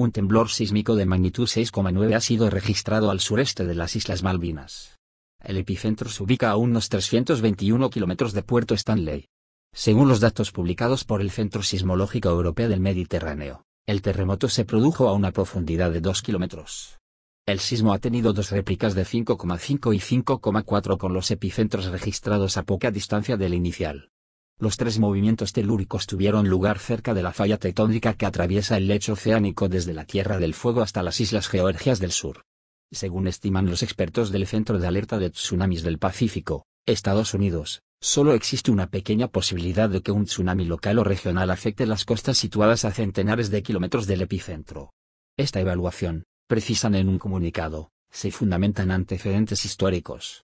Un temblor sísmico de magnitud 6,9 ha sido registrado al sureste de las Islas Malvinas. El epicentro se ubica a unos 321 kilómetros de Puerto Stanley. Según los datos publicados por el Centro Sismológico Europeo del Mediterráneo, el terremoto se produjo a una profundidad de 2 kilómetros. El sismo ha tenido dos réplicas de 5,5 y 5,4 con los epicentros registrados a poca distancia del inicial. Los tres movimientos telúricos tuvieron lugar cerca de la falla tectónica que atraviesa el lecho oceánico desde la Tierra del Fuego hasta las Islas Georgias del Sur. Según estiman los expertos del Centro de Alerta de Tsunamis del Pacífico, Estados Unidos, solo existe una pequeña posibilidad de que un tsunami local o regional afecte las costas situadas a centenares de kilómetros del epicentro. Esta evaluación, precisan en un comunicado, se fundamenta en antecedentes históricos,